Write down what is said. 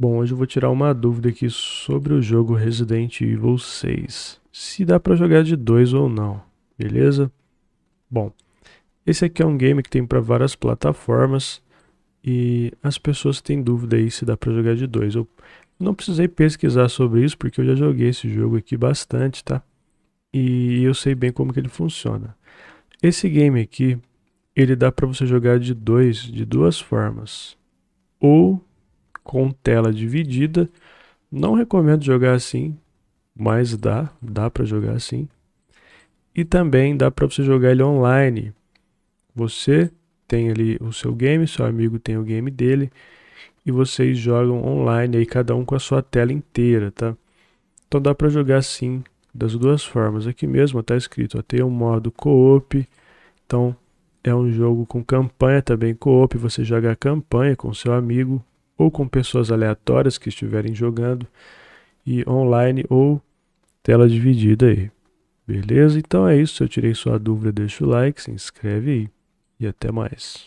Bom, hoje eu vou tirar uma dúvida aqui sobre o jogo Resident Evil 6. Se dá para jogar de dois ou não, beleza? Bom, esse aqui é um game que tem para várias plataformas e as pessoas têm dúvida aí se dá para jogar de dois. Eu não precisei pesquisar sobre isso porque eu já joguei esse jogo aqui bastante, tá? E eu sei bem como que ele funciona. Esse game aqui, ele dá para você jogar de dois, de duas formas. Ou com tela dividida. Não recomendo jogar assim, mas dá, dá para jogar assim. E também dá para você jogar ele online. Você tem ali o seu game, seu amigo tem o game dele e vocês jogam online aí cada um com a sua tela inteira, tá? Então dá para jogar assim das duas formas. Aqui mesmo está escrito, ó, tem um modo co-op. Então é um jogo com campanha também co-op, você joga a campanha com seu amigo ou com pessoas aleatórias que estiverem jogando e online ou tela dividida aí. Beleza? Então é isso. Se eu tirei sua dúvida, deixa o like, se inscreve aí e até mais.